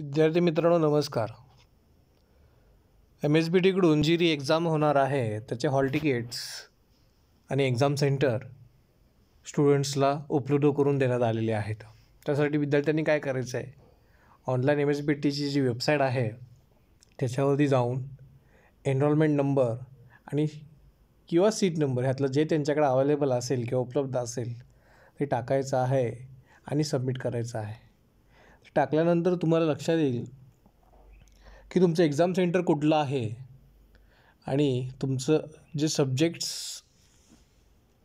विद्यार्थी मित्रांनो नमस्कार एम एस बी टीकडून जी री एक्झाम होणार आहे त्याचे हॉल तिकीट्स आणि एक्झाम सेंटर स्टुडंट्सला उपलब्ध करून देण्यात आलेले आहेत त्यासाठी विद्यार्थ्यांनी काय करायचं आहे ऑनलाईन एम एस बी टीची जी वेबसाईट आहे त्याच्यावरती जाऊन एनरोलमेंट नंबर आणि किंवा सीट नंबर ह्यातलं जे त्यांच्याकडे अवेलेबल असेल किंवा उपलब्ध असेल ते टाकायचं आहे आणि सबमिट करायचं आहे टाकल्यानंतर तुम्हाला लक्षात येईल की तुमचं एक्झाम सेंटर कुठलं आहे आणि तुमचं जे सब्जेक्ट्स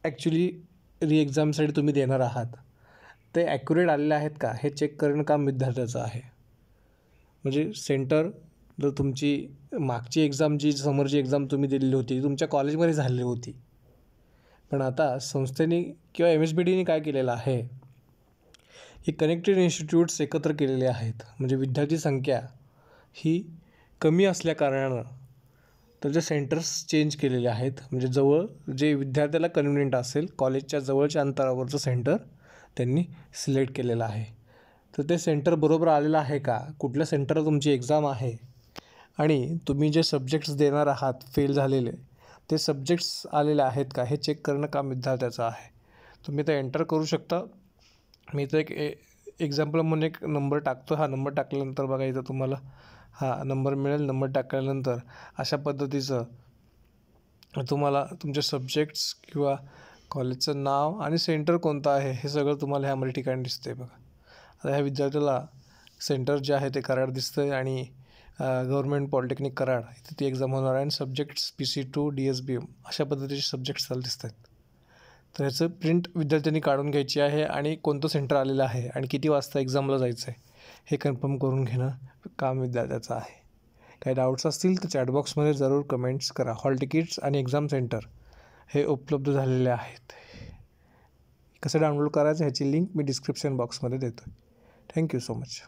ॲक्च्युली री एक्झामसाठी तुम्ही देणार आहात ते ॲक्युरेट आलेले आहेत का हे चेक करणं काम विद्यार्थ्याचं आहे म्हणजे सेंटर जर तुमची मागची एक्झाम जी समोरची एक्झाम तुम्ही दिलेली होती तुमच्या कॉलेजमध्ये झालेली होती पण आता संस्थेने किंवा एम एस बी डीने काय केलेलं आहे हे कनेक्टेड इन्स्टिट्यूट्स एकत्र केलेले आहेत म्हणजे विद्यार्थी संख्या ही कमी असल्याकारणानं त्याचे सेंटर्स चेंज केलेले आहेत म्हणजे जवळ जे विद्यार्थ्याला कन्व्हिनियंट असेल कॉलेजच्या जवळच्या अंतरावरचं सेंटर त्यांनी सिलेक्ट केलेलं आहे तर ते सेंटर बरोबर आलेलं आहे का कुठल्या सेंटरला तुमची एक्झाम आहे आणि तुम्ही जे सब्जेक्ट्स देणार आहात फेल झालेले ते सब्जेक्ट्स आलेले आहेत का हे चेक करणं काम विद्यार्थ्याचं आहे तुम्ही ते एंटर करू शकता मी इथं एक एक्झाम्पल म्हणून एक नंबर टाकतो हा नंबर टाकल्यानंतर बघा इथं तुम्हाला हा नंबर मिळेल नंबर टाकल्यानंतर अशा पद्धतीचं तुम्हाला तुमचे सब्जेक्ट्स किंवा कॉलेजचं नाव आणि सेंटर कोणतं आहे हे सगळं तुम्हाला ह्यामध्ये ठिकाणी आहे बघा आता ह्या विद्यार्थ्याला सेंटर जे आहे ते कराड दिसतं आहे आणि गव्हर्मेंट पॉलिटेक्निक कराड इथे ती एक्झाम होणार आहे आणि subjects P C two D S B M अशा पद्धतीचे सब्जेक्ट्स त्याला दिसत आहेत तर ह्याचं प्रिंट विद्यार्थ्यांनी काढून घ्यायची आहे आणि कोणतं सेंटर आलेलं आहे आणि किती वाजता एक्झामला जायचं आहे हे कन्फर्म करून घेणं काम विद्यार्थ्याचं आहे काही डाऊट्स असतील तर चॅटबॉक्समध्ये जरूर कमेंट्स करा हॉल तिकीट्स आणि एक्झाम सेंटर हे उपलब्ध झालेले आहेत कसं डाउनलोड करायचं ह्याची लिंक मी डिस्क्रिप्शन बॉक्समध्ये देतो थँक्यू सो मच